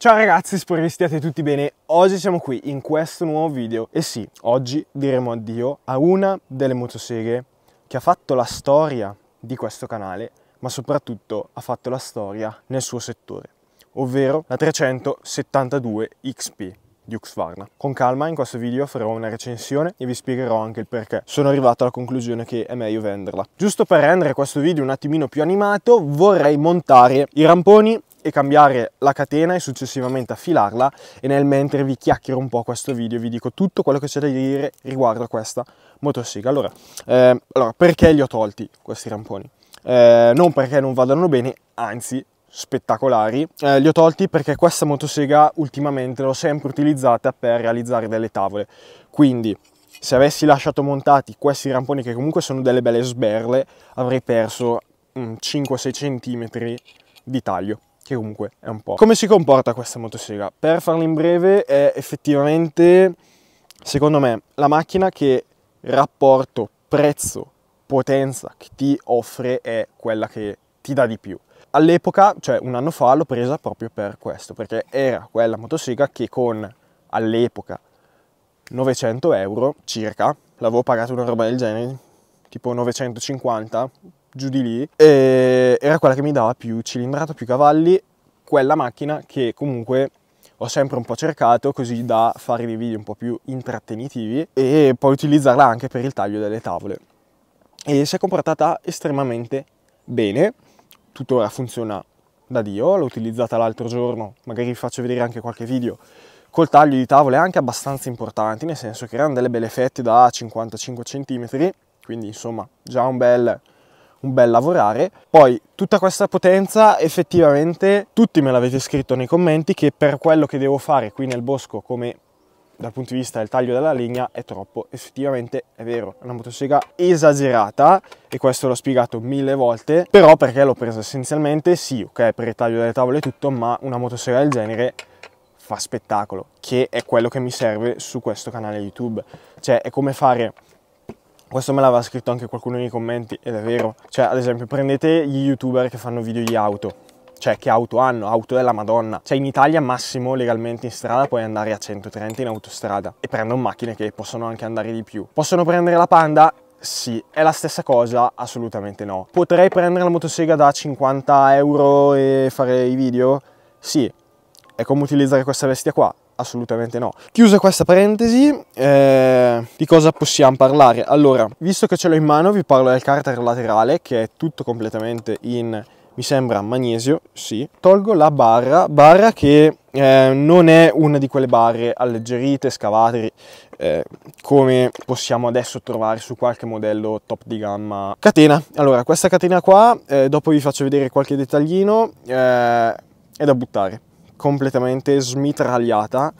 Ciao ragazzi spero che stiate tutti bene, oggi siamo qui in questo nuovo video e sì, oggi diremo addio a una delle motoseghe che ha fatto la storia di questo canale ma soprattutto ha fatto la storia nel suo settore ovvero la 372 XP di Husqvarna. Con calma in questo video farò una recensione e vi spiegherò anche il perché sono arrivato alla conclusione che è meglio venderla. Giusto per rendere questo video un attimino più animato vorrei montare i ramponi e cambiare la catena e successivamente affilarla e nel mentre vi chiacchiero un po' questo video vi dico tutto quello che c'è da dire riguardo a questa motosega allora, eh, allora perché li ho tolti questi ramponi? Eh, non perché non vadano bene anzi spettacolari. Eh, li ho tolti perché questa motosega ultimamente l'ho sempre utilizzata per realizzare delle tavole. Quindi se avessi lasciato montati questi ramponi che comunque sono delle belle sberle avrei perso 5-6 mm, cm di taglio che comunque è un po'. Come si comporta questa motosega? Per farla in breve è effettivamente, secondo me, la macchina che rapporto prezzo-potenza che ti offre è quella che ti dà di più. All'epoca, cioè un anno fa, l'ho presa proprio per questo, perché era quella motosega che con, all'epoca, 900 euro circa, l'avevo pagata una roba del genere, tipo 950, giù di lì, e era quella che mi dava più cilindrata, più cavalli, quella macchina che comunque ho sempre un po' cercato così da fare dei video un po' più intrattenitivi e poi utilizzarla anche per il taglio delle tavole. E si è comportata estremamente bene, tuttora funziona da Dio, l'ho utilizzata l'altro giorno, magari vi faccio vedere anche qualche video col taglio di tavole anche abbastanza importanti, nel senso che erano delle belle fette da 55 cm, quindi insomma già un bel un bel lavorare. Poi tutta questa potenza effettivamente tutti me l'avete scritto nei commenti che per quello che devo fare qui nel bosco come dal punto di vista del taglio della legna è troppo, effettivamente è vero, è una motosega esagerata e questo l'ho spiegato mille volte, però perché l'ho presa essenzialmente sì, ok, per il taglio delle tavole e tutto, ma una motosega del genere fa spettacolo, che è quello che mi serve su questo canale YouTube, cioè è come fare questo me l'aveva scritto anche qualcuno nei commenti ed è vero. Cioè, ad esempio, prendete gli youtuber che fanno video di auto. Cioè, che auto hanno? Auto della Madonna. Cioè, in Italia massimo legalmente in strada puoi andare a 130 in autostrada e prendono macchine che possono anche andare di più. Possono prendere la Panda? Sì, è la stessa cosa? Assolutamente no. Potrei prendere la motosega da 50 euro e fare i video? Sì, è come utilizzare questa bestia qua assolutamente no. Chiusa questa parentesi, eh, di cosa possiamo parlare? Allora, visto che ce l'ho in mano, vi parlo del carter laterale che è tutto completamente in mi sembra magnesio, sì. Tolgo la barra, barra che eh, non è una di quelle barre alleggerite, scavate, eh, come possiamo adesso trovare su qualche modello top di gamma. Catena, allora questa catena qua, eh, dopo vi faccio vedere qualche dettaglino, eh, è da buttare completamente smitragliata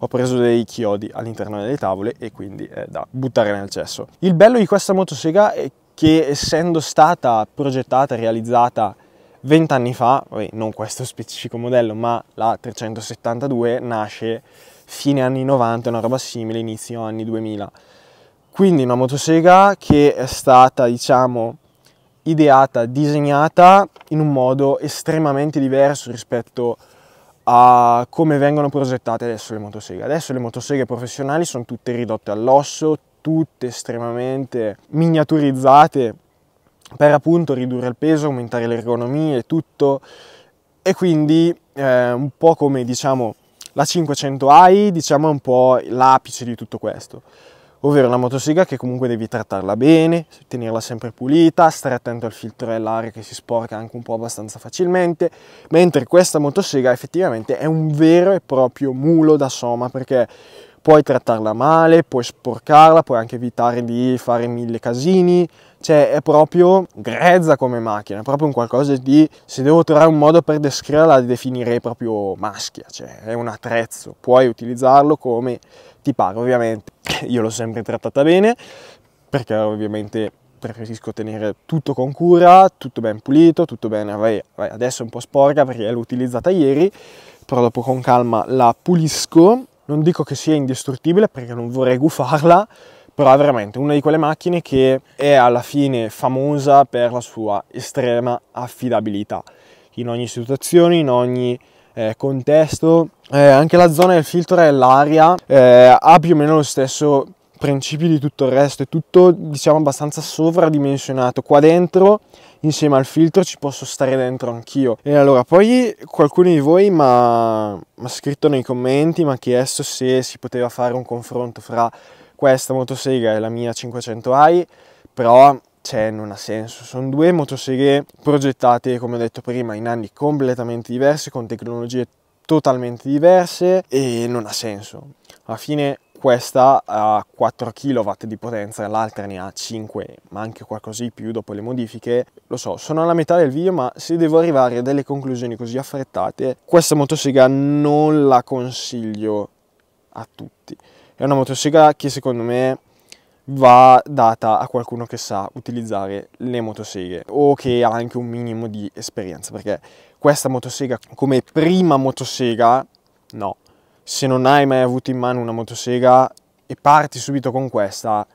ho preso dei chiodi all'interno delle tavole e quindi è da buttare nel cesso. Il bello di questa motosega è che essendo stata progettata e realizzata 20 anni fa, non questo specifico modello, ma la 372 nasce fine anni 90, una roba simile, inizio anni 2000. Quindi una motosega che è stata, diciamo, ideata, disegnata in un modo estremamente diverso rispetto a a come vengono progettate adesso le motoseghe. Adesso le motoseghe professionali sono tutte ridotte all'osso, tutte estremamente miniaturizzate per appunto ridurre il peso, aumentare l'ergonomia e tutto. E quindi eh, un po' come diciamo la 500i, diciamo è un po' l'apice di tutto questo ovvero una motosega che comunque devi trattarla bene, tenerla sempre pulita, stare attento al filtro e all'aria che si sporca anche un po' abbastanza facilmente, mentre questa motosega effettivamente è un vero e proprio mulo da soma perché puoi trattarla male, puoi sporcarla, puoi anche evitare di fare mille casini, cioè è proprio grezza come macchina, è proprio un qualcosa di, se devo trovare un modo per descriverla, definirei proprio maschia, cioè è un attrezzo, puoi utilizzarlo come ti pare ovviamente io l'ho sempre trattata bene, perché ovviamente preferisco tenere tutto con cura, tutto ben pulito, tutto bene, vai, vai, adesso è un po' sporca perché l'ho utilizzata ieri, però dopo con calma la pulisco, non dico che sia indistruttibile perché non vorrei gufarla, però è veramente una di quelle macchine che è alla fine famosa per la sua estrema affidabilità in ogni situazione, in ogni eh, contesto, eh, anche la zona del filtro e l'aria eh, ha più o meno lo stesso principio di tutto il resto, è tutto diciamo abbastanza sovradimensionato. Qua dentro insieme al filtro ci posso stare dentro anch'io. E allora poi qualcuno di voi mi ha scritto nei commenti, mi ha chiesto se si poteva fare un confronto fra questa motosega e la mia 500i, però c'è, non ha senso. Sono due motoserie progettate, come ho detto prima, in anni completamente diversi, con tecnologie totalmente diverse e non ha senso. Alla fine questa ha 4 kW di potenza, l'altra ne ha 5, ma anche qualcosa di più dopo le modifiche. Lo so, sono alla metà del video, ma se devo arrivare a delle conclusioni così affrettate, questa motosega non la consiglio a tutti. È una motosega che secondo me va data a qualcuno che sa utilizzare le motoseghe o che ha anche un minimo di esperienza, perché questa motosega come prima motosega, no, se non hai mai avuto in mano una motosega e parti subito con questa,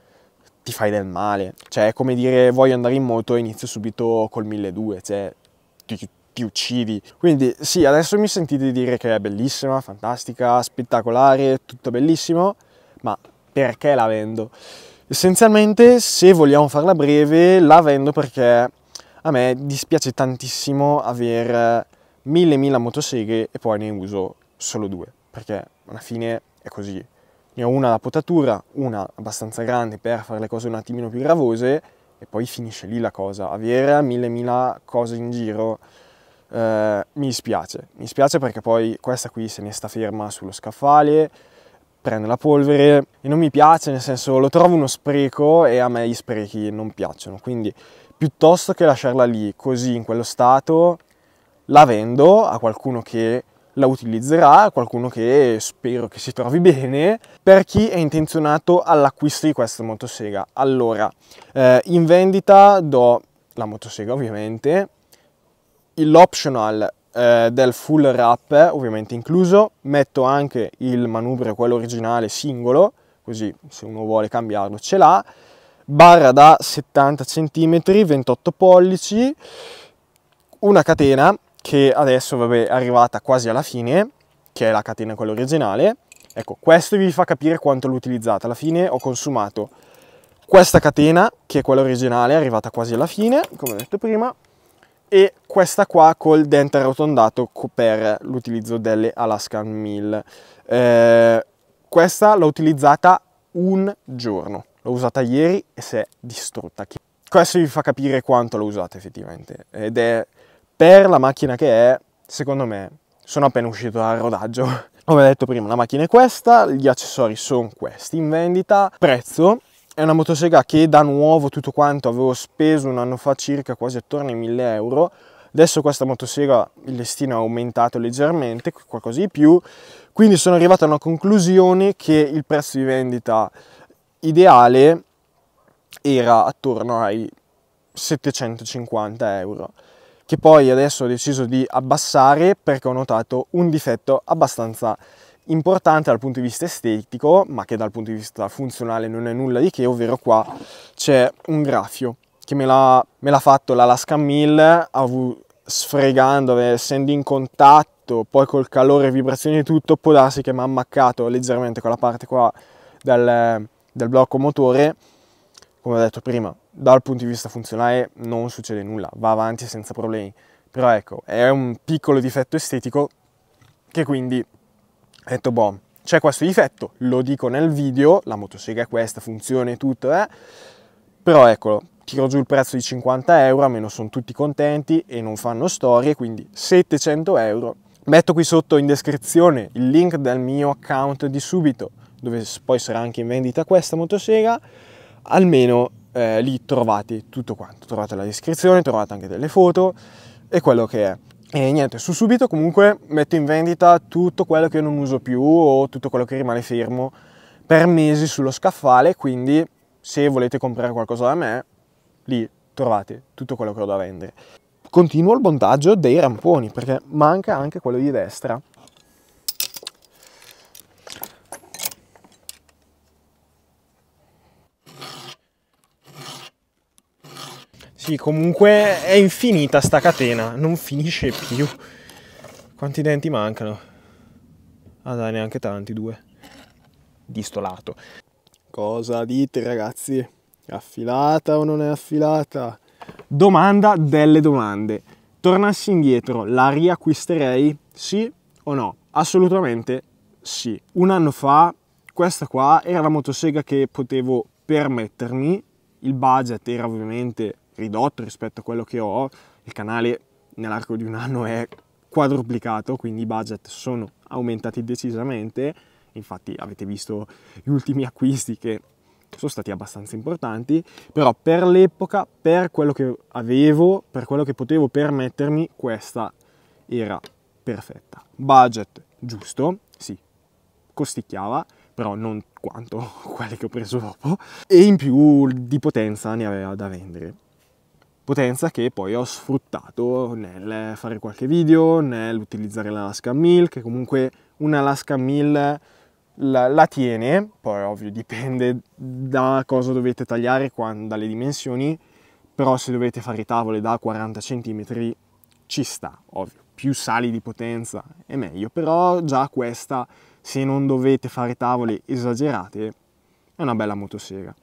ti fai del male. Cioè, è come dire voglio andare in moto e inizio subito col 1200, cioè ti, ti uccidi. Quindi sì, adesso mi sentite dire che è bellissima, fantastica, spettacolare, tutto bellissimo, ma perché la vendo? Essenzialmente, se vogliamo farla breve, la vendo perché a me dispiace tantissimo avere mille mila motoseghe e poi ne uso solo due, perché alla fine è così. Ne ho una da potatura, una abbastanza grande per fare le cose un attimino più gravose e poi finisce lì la cosa. Avere mille mila cose in giro eh, mi dispiace. Mi dispiace perché poi questa qui se ne sta ferma sullo scaffale, prende la polvere e non mi piace, nel senso lo trovo uno spreco e a me gli sprechi non piacciono, quindi piuttosto che lasciarla lì così in quello stato, la vendo a qualcuno che la utilizzerà, a qualcuno che spero che si trovi bene, per chi è intenzionato all'acquisto di questa motosega. Allora, eh, in vendita do la motosega ovviamente, l'optional eh, del full wrap ovviamente incluso, metto anche il manubrio, quello originale singolo, così se uno vuole cambiarlo ce l'ha, barra da 70 cm, 28 pollici, una catena che adesso vabbè, è arrivata quasi alla fine, che è la catena quella originale, ecco questo vi fa capire quanto l'ho utilizzata, alla fine ho consumato questa catena che è quella originale, è arrivata quasi alla fine, come ho detto prima, e questa qua col dente arrotondato per l'utilizzo delle Alaskan Mill. Eh, questa l'ho utilizzata un giorno, l'ho usata ieri e si è distrutta. Questo vi fa capire quanto l'ho usata effettivamente ed è per la macchina che è, secondo me, sono appena uscito dal rodaggio. Come detto prima, la macchina è questa, gli accessori sono questi in vendita, prezzo è una motosega che da nuovo tutto quanto avevo speso un anno fa circa quasi attorno ai 1000 euro Adesso questa motosega il listino ha aumentato leggermente, qualcosa di più, quindi sono arrivato a una conclusione che il prezzo di vendita ideale era attorno ai 750 euro che poi adesso ho deciso di abbassare perché ho notato un difetto abbastanza importante dal punto di vista estetico ma che dal punto di vista funzionale non è nulla di che ovvero qua c'è un graffio che me l'ha, fatto l'Alaska 1000 sfregando, eh, essendo in contatto poi col calore, vibrazioni e tutto può darsi che mi ha ammaccato leggermente quella parte qua del, del blocco motore come ho detto prima dal punto di vista funzionale non succede nulla va avanti senza problemi però ecco è un piccolo difetto estetico che quindi ho detto boh c'è questo difetto lo dico nel video la motosega è questa funzione e tutto eh? però eccolo tiro giù il prezzo di 50 euro, almeno sono tutti contenti e non fanno storie, quindi 700 euro. Metto qui sotto in descrizione il link del mio account di subito, dove poi sarà anche in vendita questa motosega, almeno eh, lì trovate tutto quanto, trovate la descrizione, trovate anche delle foto e quello che è. E niente, su subito comunque metto in vendita tutto quello che non uso più o tutto quello che rimane fermo per mesi sullo scaffale, quindi se volete comprare qualcosa da me lì trovate tutto quello che ho da vendere. Continuo il montaggio dei ramponi perché manca anche quello di destra. Sì, comunque è infinita sta catena, non finisce più. Quanti denti mancano? Ah dai, neanche tanti, due. Distolato. Cosa dite ragazzi? affilata o non è affilata? Domanda delle domande. Tornassi indietro, la riacquisterei? Sì o no? Assolutamente sì. Un anno fa questa qua era la motosega che potevo permettermi, il budget era ovviamente ridotto rispetto a quello che ho, il canale nell'arco di un anno è quadruplicato, quindi i budget sono aumentati decisamente, infatti avete visto gli ultimi acquisti che sono stati abbastanza importanti, però per l'epoca, per quello che avevo, per quello che potevo permettermi, questa era perfetta. Budget giusto, sì, costicchiava, però non quanto quelle che ho preso dopo, e in più di potenza ne aveva da vendere. Potenza che poi ho sfruttato nel fare qualche video, nell'utilizzare l'Alaska 1000, che comunque un Alaska 1000 la, la tiene, poi ovvio dipende da cosa dovete tagliare, quando, dalle dimensioni, però se dovete fare tavole da 40 cm ci sta, ovvio, più sali di potenza è meglio, però già questa, se non dovete fare tavole esagerate, è una bella motosega.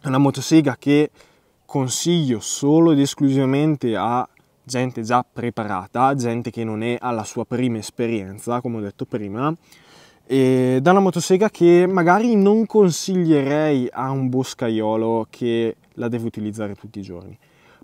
È una motosega che consiglio solo ed esclusivamente a gente già preparata, gente che non è alla sua prima esperienza, come ho detto prima, e da una motosega che magari non consiglierei a un boscaiolo che la deve utilizzare tutti i giorni.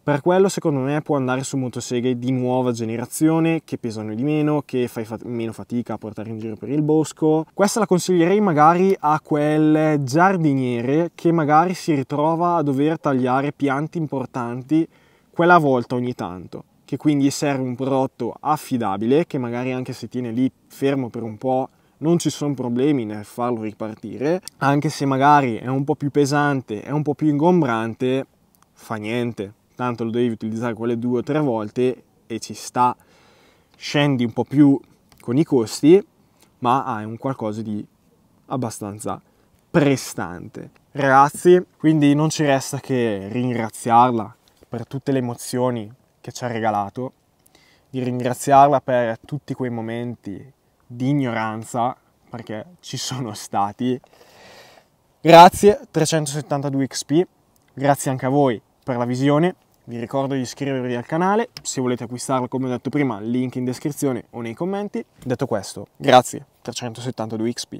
Per quello secondo me può andare su motoseghe di nuova generazione che pesano di meno, che fai fat meno fatica a portare in giro per il bosco. Questa la consiglierei magari a quel giardiniere che magari si ritrova a dover tagliare piante importanti quella volta ogni tanto, che quindi serve un prodotto affidabile che magari anche se tiene lì fermo per un po' non ci sono problemi nel farlo ripartire, anche se magari è un po' più pesante, è un po' più ingombrante, fa niente, tanto lo devi utilizzare quelle due o tre volte e ci sta, scendi un po' più con i costi, ma hai un qualcosa di abbastanza prestante. Ragazzi, quindi non ci resta che ringraziarla per tutte le emozioni che ci ha regalato, di ringraziarla per tutti quei momenti di ignoranza, perché ci sono stati. Grazie 372 XP, grazie anche a voi per la visione, vi ricordo di iscrivervi al canale, se volete acquistarlo come ho detto prima, link in descrizione o nei commenti. Detto questo, grazie 372 XP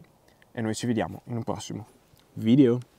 e noi ci vediamo in un prossimo video.